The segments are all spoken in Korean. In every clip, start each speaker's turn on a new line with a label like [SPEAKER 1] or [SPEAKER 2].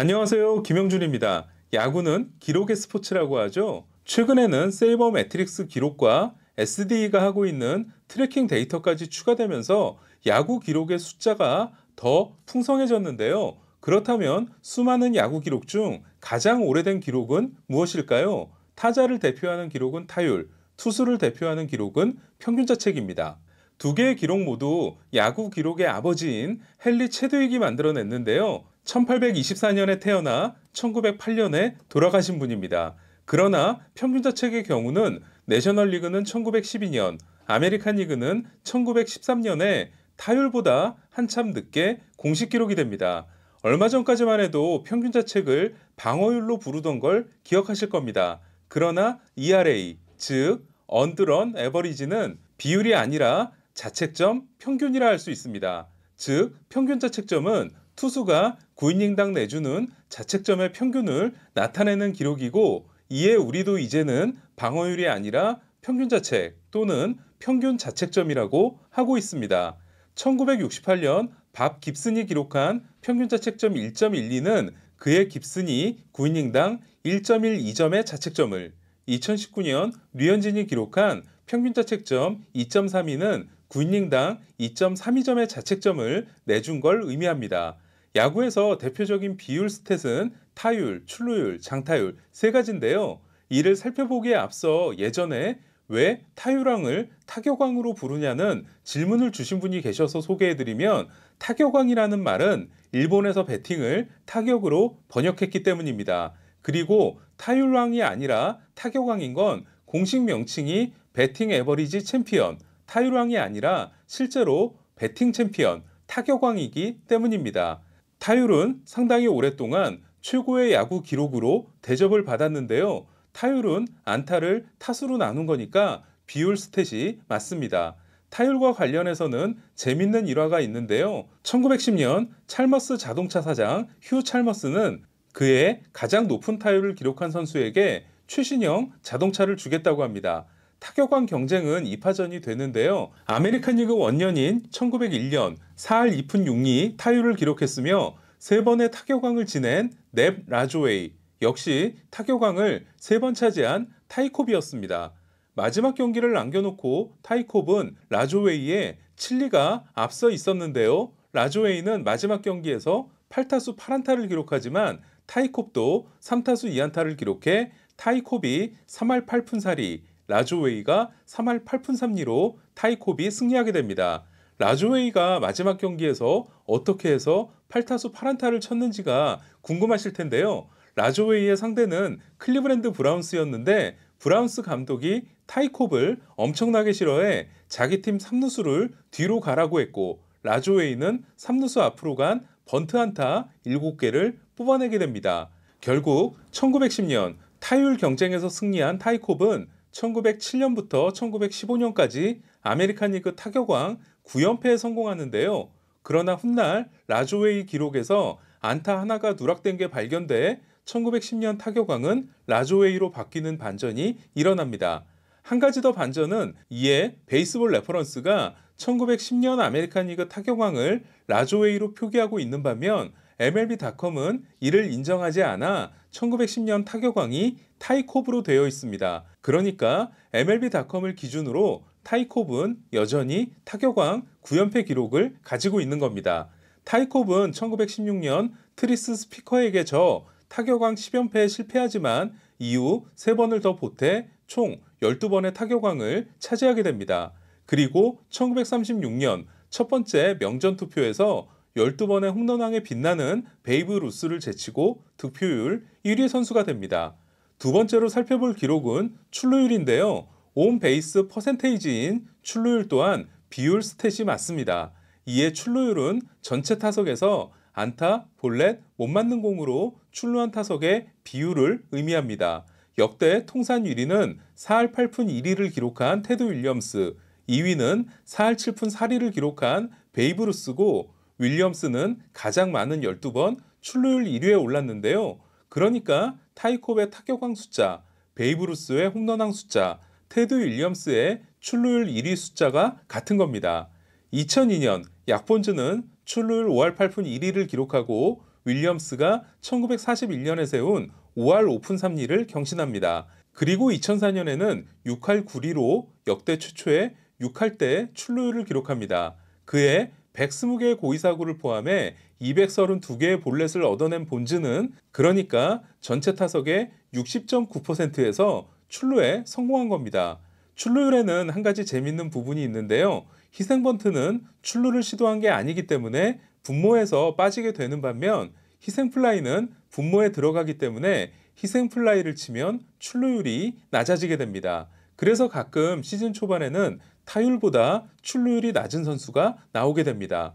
[SPEAKER 1] 안녕하세요. 김영준입니다. 야구는 기록의 스포츠라고 하죠. 최근에는 세이버 매트릭스 기록과 SDE가 하고 있는 트래킹 데이터까지 추가되면서 야구 기록의 숫자가 더 풍성해졌는데요. 그렇다면 수많은 야구 기록 중 가장 오래된 기록은 무엇일까요? 타자를 대표하는 기록은 타율, 투수를 대표하는 기록은 평균자책입니다. 두 개의 기록 모두 야구 기록의 아버지인 헨리 체드윅이 만들어냈는데요. 1824년에 태어나 1908년에 돌아가신 분입니다. 그러나 평균자책의 경우는 내셔널리그는 1912년, 아메리칸리그는 1913년에 타율보다 한참 늦게 공식 기록이 됩니다. 얼마 전까지만 해도 평균자책을 방어율로 부르던 걸 기억하실 겁니다. 그러나 ERA, 즉 언드런 에버리지는 비율이 아니라 자책점 평균이라 할 수 있습니다. 즉 평균 자책점은 투수가 9이닝당 내주는 자책점의 평균을 나타내는 기록이고 이에 우리도 이제는 방어율이 아니라 평균 자책 또는 평균 자책점이라고 하고 있습니다. 1968년 밥 깁슨이 기록한 평균 자책점 1.12는 그의 깁슨이 9이닝당 1.12점의 자책점을 2019년 류현진이 기록한 평균 자책점 2.32는 9이닝당 2.32점의 자책점을 내준 걸 의미합니다. 야구에서 대표적인 비율 스탯은 타율, 출루율, 장타율 세 가지인데요. 이를 살펴보기에 앞서 예전에 왜 타율왕을 타격왕으로 부르냐는 질문을 주신 분이 계셔서 소개해드리면 타격왕이라는 말은 일본에서 배팅을 타격으로 번역했기 때문입니다. 그리고 타율왕이 아니라 타격왕인 건 공식 명칭이 배팅 에버리지 챔피언, 타율왕이 아니라 실제로 배팅 챔피언, 타격왕이기 때문입니다. 타율은 상당히 오랫동안 최고의 야구 기록으로 대접을 받았는데요. 타율은 안타를 타수로 나눈 거니까 비율 스탯이 맞습니다. 타율과 관련해서는 재밌는 일화가 있는데요. 1910년 찰머스 자동차 사장 휴 찰머스는 그의 가장 높은 타율을 기록한 선수에게 최신형 자동차를 주겠다고 합니다. 타격왕 경쟁은 2파전이 되는데요. 아메리칸 리그 원년인 1901년 4할 2푼 6리 타율을 기록했으며 세번의 타격왕을 지낸 넵 라조웨이 역시 타격왕을 세 번 차지한 타이콥이었습니다. 마지막 경기를 남겨놓고 타이콥은 라조웨이에 칠리가 앞서 있었는데요. 라조웨이는 마지막 경기에서 8타수 8안타를 기록하지만 타이콥도 3타수 2안타를 기록해 타이콥이 3할 8푼 사리, 라조웨이가 3할 8푼 3리로 타이콥이 승리하게 됩니다. 라조웨이가 마지막 경기에서 어떻게 해서 8타수 8안타를 쳤는지가 궁금하실 텐데요. 라조웨이의 상대는 클리브랜드 브라운스였는데 브라운스 감독이 타이콥을 엄청나게 싫어해 자기 팀 3루수를 뒤로 가라고 했고 라조웨이는 3루수 앞으로 간 번트 안타 7개를 뽑아내게 됩니다. 결국 1910년 타율 경쟁에서 승리한 타이콥은 1907년부터 1915년까지 아메리칸 리그 타격왕 9연패에 성공하는데요. 그러나 훗날 라조웨이 기록에서 안타 하나가 누락된 게 발견돼 1910년 타격왕은 라조웨이로 바뀌는 반전이 일어납니다. 한 가지 더 반전은 이에 베이스볼 레퍼런스가 1910년 아메리칸 리그 타격왕을 라조웨이로 표기하고 있는 반면 MLB.com은 이를 인정하지 않아 1910년 타격왕이 타이콥으로 되어 있습니다. 그러니까 MLB.com을 기준으로 타이콥은 여전히 타격왕 구연패 기록을 가지고 있는 겁니다. 타이콥은 1916년 트리스 스피커에게 저 타격왕 10연패에 실패하지만 이후 3번을 더 보태 총 12번의 타격왕을 차지하게 됩니다. 그리고 1936년 첫 번째 명전 투표에서 12번의 홈런왕에 빛나는 베이브 루스를 제치고 득표율 1위 선수가 됩니다. 두 번째로 살펴볼 기록은 출루율인데요. 온 베이스 퍼센테이지인 출루율 또한 비율 스탯이 맞습니다. 이에 출루율은 전체 타석에서 안타, 볼넷, 못 맞는 공으로 출루한 타석의 비율을 의미합니다. 역대 통산 1위는 4할 8푼 1위를 기록한 테드 윌리엄스, 2위는 4할 7푼 4리를 기록한 베이브 루스고 윌리엄스는 가장 많은 12번 출루율 1위에 올랐는데요. 그러니까 타이콥의 타격왕 숫자, 베이브루스의 홈런왕 숫자, 테드 윌리엄스의 출루율 1위 숫자가 같은 겁니다. 2002년 약본즈는 출루율 5할 8푼 1위를 기록하고 윌리엄스가 1941년에 세운 5할 5푼 3리를 경신합니다. 그리고 2004년에는 6할 9리로 역대 최초의 6할 때 출루율을 기록합니다. 그해 120개의 고의사구를 포함해 232개의 볼넷을 얻어낸 본즈는 그러니까 전체 타석의 60.9%에서 출루에 성공한 겁니다. 출루율에는 한 가지 재밌는 부분이 있는데요. 희생번트는 출루를 시도한 게 아니기 때문에 분모에서 빠지게 되는 반면 희생플라이는 분모에 들어가기 때문에 희생플라이를 치면 출루율이 낮아지게 됩니다. 그래서 가끔 시즌 초반에는 타율보다 출루율이 낮은 선수가 나오게 됩니다.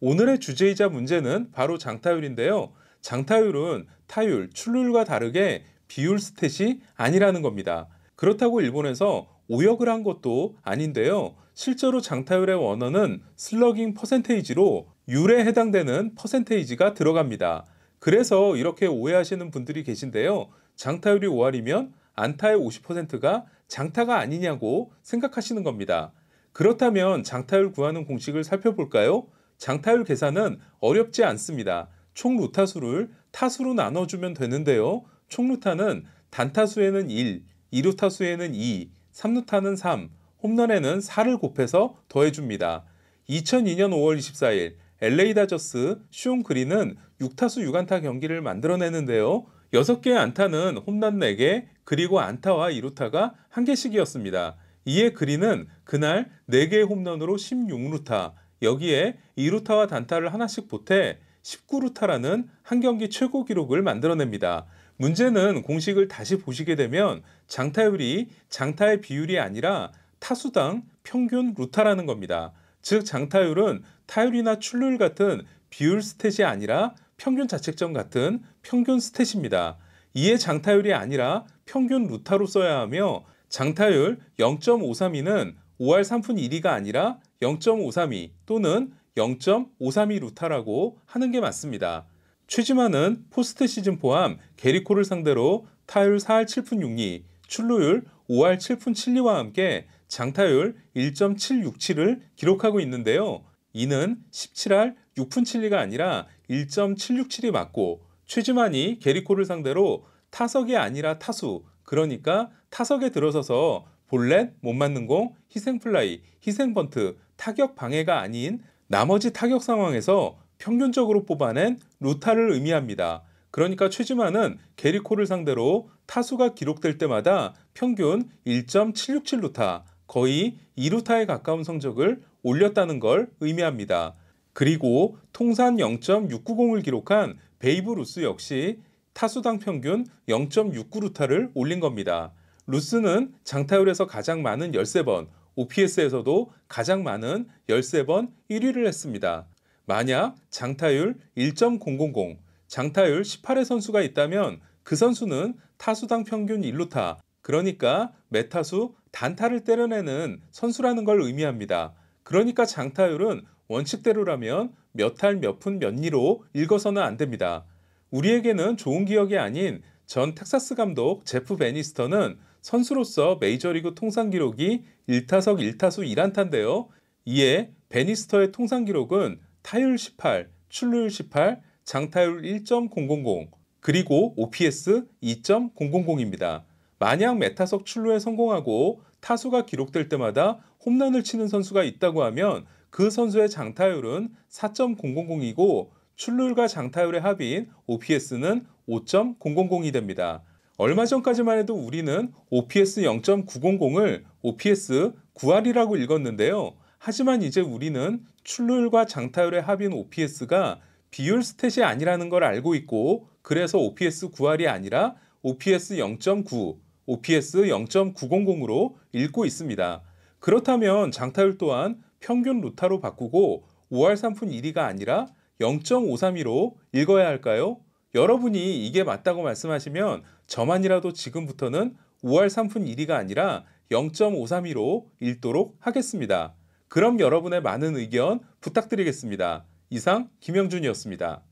[SPEAKER 1] 오늘의 주제이자 문제는 바로 장타율인데요. 장타율은 타율, 출루율과 다르게 비율 스탯이 아니라는 겁니다. 그렇다고 일본에서 오역을 한 것도 아닌데요. 실제로 장타율의 원어는 슬러깅 퍼센테이지로 율에 해당되는 퍼센테이지가 들어갑니다. 그래서 이렇게 오해하시는 분들이 계신데요. 장타율이 5할이면 안타의 50%가 장타가 아니냐고 생각하시는 겁니다. 그렇다면 장타율 구하는 공식을 살펴볼까요? 장타율 계산은 어렵지 않습니다. 총 루타수를 타수로 나눠주면 되는데요. 총 루타는 단타수에는 1, 2루타수에는 2, 3루타는 3, 홈런에는 4를 곱해서 더해줍니다. 2002년 5월 24일 LA 다저스 슈온 그린은 6타수 6안타 경기를 만들어내는데요. 6개의 안타는 홈런 4개, 그리고 안타와 이루타가 한 개씩이었습니다. 이에 그린은 그날 4개의 홈런으로 16루타, 여기에 이루타와 단타를 하나씩 보태 19루타라는 한 경기 최고 기록을 만들어냅니다. 문제는 공식을 다시 보시게 되면 장타율이 장타의 비율이 아니라 타수당 평균 루타라는 겁니다. 즉 장타율은 타율이나 출루율 같은 비율 스탯이 아니라 평균 자책점 같은 평균 스탯입니다. 이에 장타율이 아니라 평균 루타로 써야 하며 장타율 0.532는 5할 3푼 1위가 아니라 0.532 또는 0.532 루타라고 하는 게 맞습니다. 최지만은 포스트 시즌 포함 게리코를 상대로 타율 4할 7푼 6리, 출루율 5할 7푼 7리와 함께 장타율 1.767을 기록하고 있는데요. 이는 17할 6푼 7리가 아니라 1.767이 맞고 최지만이 게리코를 상대로 타석이 아니라 타수, 그러니까 타석에 들어서서 볼넷, 못 맞는 공, 희생플라이, 희생번트, 타격 방해가 아닌 나머지 타격 상황에서 평균적으로 뽑아낸 루타를 의미합니다. 그러니까 최지만은 게리코를 상대로 타수가 기록될 때마다 평균 1.767루타, 거의 2루타에 가까운 성적을 올렸다는 걸 의미합니다. 그리고 통산 0.690을 기록한 베이브 루스 역시 타수당 평균 0.69루타를 올린 겁니다. 루스는 장타율에서 가장 많은 13번, OPS에서도 가장 많은 13번 1위를 했습니다. 만약 장타율 1.000, 장타율 18의 선수가 있다면 그 선수는 타수당 평균 1루타, 그러니까 메타수 단타를 때려내는 선수라는 걸 의미합니다. 그러니까 장타율은 원칙대로라면 몇할몇푼 몇리로 읽어서는 안 됩니다. 우리에게는 좋은 기억이 아닌 전 텍사스 감독 제프 베니스터는 선수로서 메이저리그 통산 기록이 1타석 1타수 1안타인데요. 이에 베니스터의 통산 기록은 타율 18, 출루율 18, 장타율 1.000 그리고 OPS 2.000입니다. 만약 메타석 출루에 성공하고 타수가 기록될 때마다 홈런을 치는 선수가 있다고 하면 그 선수의 장타율은 4.000이고 출루율과 장타율의 합인 OPS는 5.000이 됩니다. 얼마 전까지만 해도 우리는 OPS 0.900을 OPS 9할이라고 읽었는데요. 하지만 이제 우리는 출루율과 장타율의 합인 OPS가 비율 스탯이 아니라는 걸 알고 있고 그래서 OPS 9할이 아니라 OPS 0.9, OPS 0.900으로 읽고 있습니다. 그렇다면 장타율 또한 평균 루타로 바꾸고 5할 3푼 1위가 아니라 0.532로 읽어야 할까요? 여러분이 이게 맞다고 말씀하시면 저만이라도 지금부터는 5할 3푼 1위가 아니라 0.532로 읽도록 하겠습니다. 그럼 여러분의 많은 의견 부탁드리겠습니다. 이상 김영준이었습니다.